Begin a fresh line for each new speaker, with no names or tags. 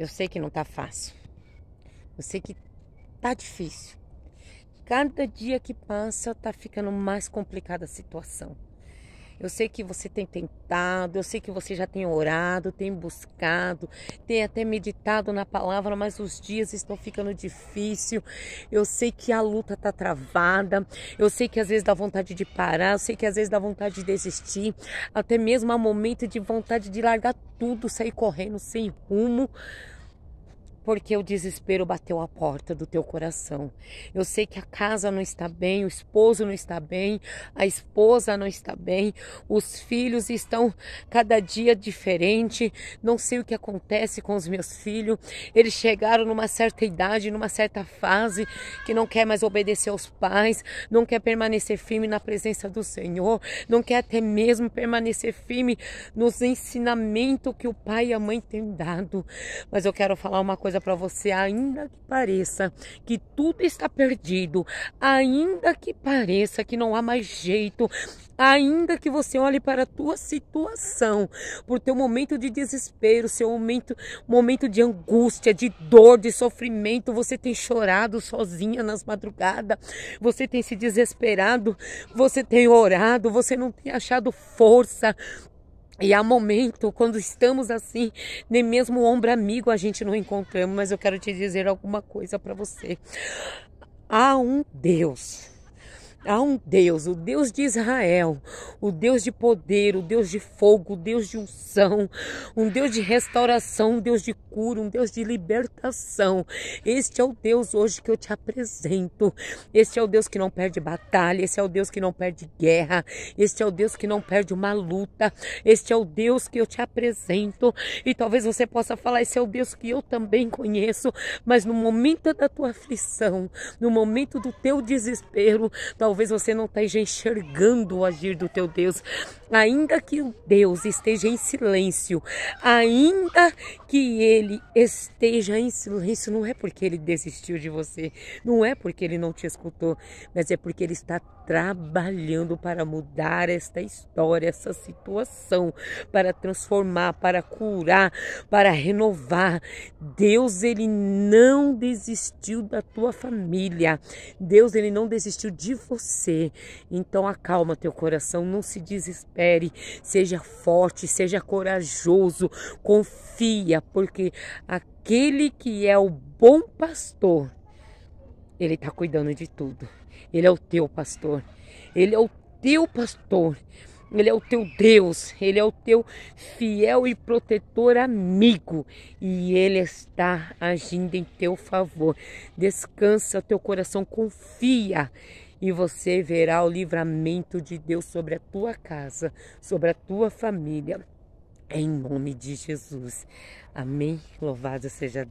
Eu sei que não tá fácil. Eu sei que tá difícil. Cada dia que passa tá ficando mais complicada a situação. Eu sei que você tem tentado, eu sei que você já tem orado, tem buscado, tem até meditado na palavra, mas os dias estão ficando difícil. Eu sei que a luta está travada. Eu sei que às vezes dá vontade de parar, eu sei que às vezes dá vontade de desistir, até mesmo há momento de vontade de largar tudo, sair correndo sem rumo porque o desespero bateu a porta do teu coração. Eu sei que a casa não está bem, o esposo não está bem, a esposa não está bem, os filhos estão cada dia diferente. Não sei o que acontece com os meus filhos. Eles chegaram numa certa idade, numa certa fase que não quer mais obedecer aos pais, não quer permanecer firme na presença do Senhor, não quer até mesmo permanecer firme nos ensinamentos que o pai e a mãe têm dado. Mas eu quero falar uma coisa para você, ainda que pareça que tudo está perdido, ainda que pareça que não há mais jeito, ainda que você olhe para a tua situação, para o teu momento de desespero, seu momento, momento de angústia, de dor, de sofrimento, você tem chorado sozinha nas madrugadas, você tem se desesperado, você tem orado, você não tem achado força, e há momento, quando estamos assim, nem mesmo ombro amigo a gente não encontramos, mas eu quero te dizer alguma coisa para você. Há um Deus Há um Deus, o Deus de Israel, o Deus de poder, o Deus de fogo, o Deus de unção, um Deus de restauração, um Deus de cura, um Deus de libertação. Este é o Deus hoje que eu te apresento. Este é o Deus que não perde batalha, este é o Deus que não perde guerra, este é o Deus que não perde uma luta, este é o Deus que eu te apresento. E talvez você possa falar: esse é o Deus que eu também conheço, mas no momento da tua aflição, no momento do teu desespero, talvez Talvez você não esteja enxergando o agir do teu Deus. Ainda que o Deus esteja em silêncio, ainda que ele esteja em silêncio, não é porque ele desistiu de você, não é porque ele não te escutou, mas é porque ele está trabalhando para mudar esta história, essa situação, para transformar, para curar, para renovar. Deus, ele não desistiu da tua família. Deus, ele não desistiu de você você. Então acalma teu coração, não se desespere, seja forte, seja corajoso, confia, porque aquele que é o bom pastor, ele está cuidando de tudo. Ele é o teu pastor, ele é o teu pastor. Ele é o teu Deus, Ele é o teu fiel e protetor amigo, e Ele está agindo em teu favor. Descansa teu coração, confia e você verá o livramento de Deus sobre a tua casa, sobre a tua família. Em nome de Jesus. Amém. Louvado seja Deus.